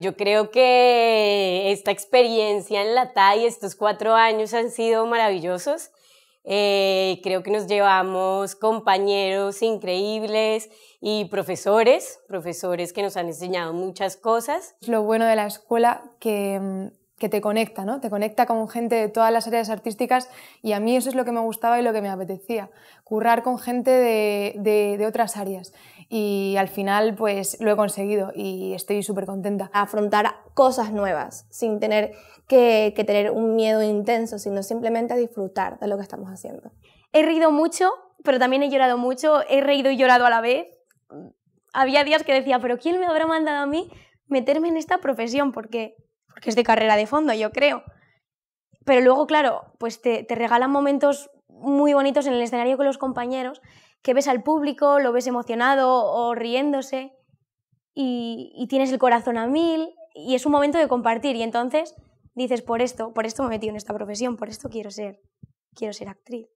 Yo creo que esta experiencia en la TAI, estos cuatro años han sido maravillosos. Eh, creo que nos llevamos compañeros increíbles y profesores, profesores que nos han enseñado muchas cosas. Lo bueno de la escuela que, mm, que te conecta, ¿no? Te conecta con gente de todas las áreas artísticas y a mí eso es lo que me gustaba y lo que me apetecía, currar con gente de, de otras áreas y al final pues lo he conseguido y estoy súper contenta. Afrontar cosas nuevas sin tener que, tener un miedo intenso, sino simplemente a disfrutar de lo que estamos haciendo. He reído mucho, pero también he llorado mucho, he reído y llorado a la vez. Había días que decía, pero ¿quién me habrá mandado a mí meterme en esta profesión? Porque, porque es de carrera de fondo, yo creo. Pero luego, claro, pues te regalan momentos muy bonitos en el escenario con los compañeros, que ves al público, lo ves emocionado o riéndose y, tienes el corazón a mil y es un momento de compartir y entonces dices, por esto, por esto me he metido en esta profesión, por esto quiero ser, quiero ser actriz.